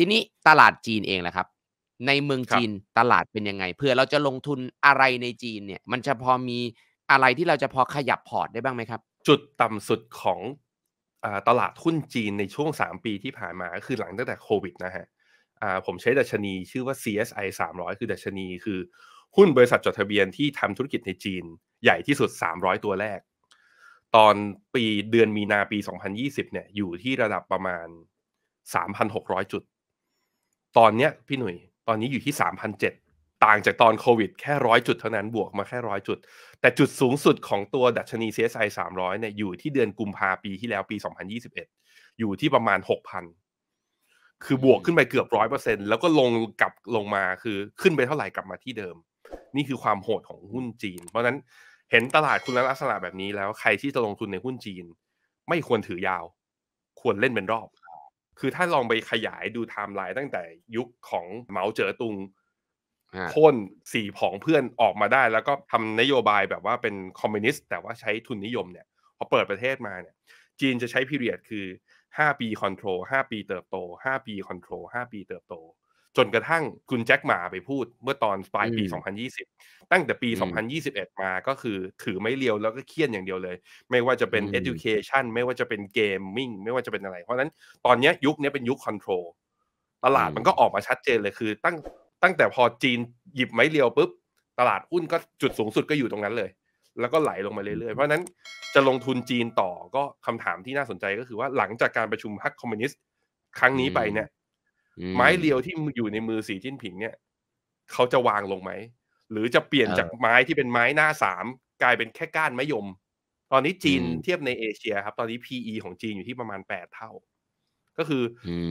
ทีนี้ตลาดจีนเองแหละครับในเมืองจีนตลาดเป็นยังไง เพื่อเราจะลงทุนอะไรในจีนเนี่ยมันจะพอมีอะไรที่เราจะพอขยับพอร์ตได้บ้างไหมครับ จุดต่ำสุดของตลาดหุ้นจีนในช่วง 3 ปีที่ผ่านมาคือหลังตั้งแต่โควิดนะฮะผมใช้ดัชนีชื่อว่า CSI 300 คือดัชนี คือ หุ้นบริษัทจดทะเบียนที่ทำธุรกิจในจีนใหญ่ที่สุด 300 ตัวแรก ตอนปีเดือนมีนาปี 2020เนี่ยอยู่ที่ระดับประมาณ 3,600 จุดตอนเนี้ยพี่หนุ่ยตอนนี้อยู่ที่สามพันเจ็ดต่างจากตอนโควิด แค่ร้อยจุดเท่านั้นบวกมาแค่ร้อยจุด แต่จุดสูงสุดของตัวดัชนี CSI 3 0ยเนี่ยอยู่ที่เดือนกุมภาปีที่แล้วปี 2021 อยู่ที่ประมาณ 6,000 คือบวกขึ้นไปเกือบร้อยเปอร์เซ็นแล้วก็ลงกลับลงมาคือขึ้นไปเท่าไหร่กลับมาที่เดิม นี่คือความโหดของหุ้นจีน เพราะนั้นเห็นตลาดคุณลักษณะแบบนี้แล้ว ใครที่จะลงทุนในหุ้นจีน ไม่ควรถือยาว ควรเล่นเป็นรอบคือถ้าลองไปขยายดูไทม์ไลน์ตั้งแต่ยุคของเหมาเจ๋อตุงพ่นสีผองเพื่อนออกมาได้ แล้วก็ทำนโยบายแบบว่าเป็นคอมมิวนิสต์แต่ว่าใช้ทุนนิยมเนี่ย พอเปิดประเทศมาเนี่ย จีนจะใช้พีเรียดคือ 5 ปีคอนโทรล5ปีเติบโต 5 ปีคอนโทรล5ปีเติบโตจนกระทั่งคุณแจ็คหมาไปพูดเมื่อตอนปลายปี 2020 ตั้งแต่ปี 2021 มาก็คือถือไม่เลียวแล้วก็เครียดอย่างเดียวเลย ไม่ว่าจะเป็น education ไม่ว่าจะเป็น gaming ไม่ว่าจะเป็นอะไร เพราะนั้นตอนนี้ยุคนี้เป็นยุค control ตลาดมันก็ออกมาชัดเจนเลย คือตั้งตั้งแต่พอจีนหยิบไม้เลียว ปุ๊บ ตลาดหุ้นก็จุดสูงสุดก็อยู่ตรงนั้นเลย แล้วก็ไหลลงมาเรื่อยๆ เพราะนั้นจะลงทุนจีนต่อก็คำถามที่น่าสนใจก็คือว่าหลังจากการประชุมพรรคคอมมิวนิสต์ครั้งนี้ไปเนี่ยไม้เรียวที่อยู่ในมือสีจิ้นผิงเนี่ย เขาจะวางลงไหมหรือจะเปลี่ยนจากไม้ที่เป็นไม้หน้าสามกลายเป็นแค่ก้านไม้ยม ตอนนี้จีนเทียบในเอเชีย ครับ ตอนนี้ PE ของจีนอยู่ที่ประมาณแปดเท่าก็คือ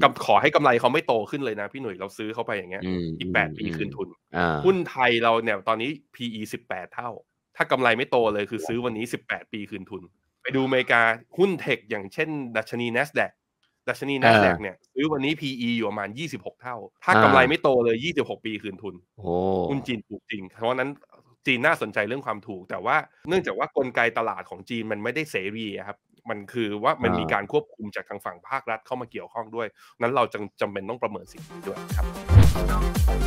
กับขอให้กำไรเขาไม่โตขึ้นเลยนะ พี่หนุ่ยเราซื้อเข้าไปอย่างเงี้ยอีกแปดปีคืนทุน หุ้นไทยเราเนี่ยตอนนี้ PE สิบแปดเท่าถ้ากำไรไม่โตเลยคือซื้อวันนี้สิบแปดปีคืนทุน ไปดูอเมริกาหุ้นเทค อย่างเช่นดัชนี n a ส d a q ดัชนีนัสแดกเนี่ยซื้อวันนี้ PE อยู่ประมาณ 26 เท่า ถ้ากำไรไม่โตเลย 26 ปีคืนทุนคุณจีนถูกจริง เพราะนั้นจีนน่าสนใจเรื่องความถูก แต่ว่าเนื่องจากว่ากลไกตลาดของจีนมันไม่ได้เสรีครับมันคือว่ามันมีการควบคุมจากทางฝั่งภาครัฐเข้ามาเกี่ยวข้องด้วยนั้นเราจึงจำเป็นต้องประเมินสิ่งนี้ด้วยครับ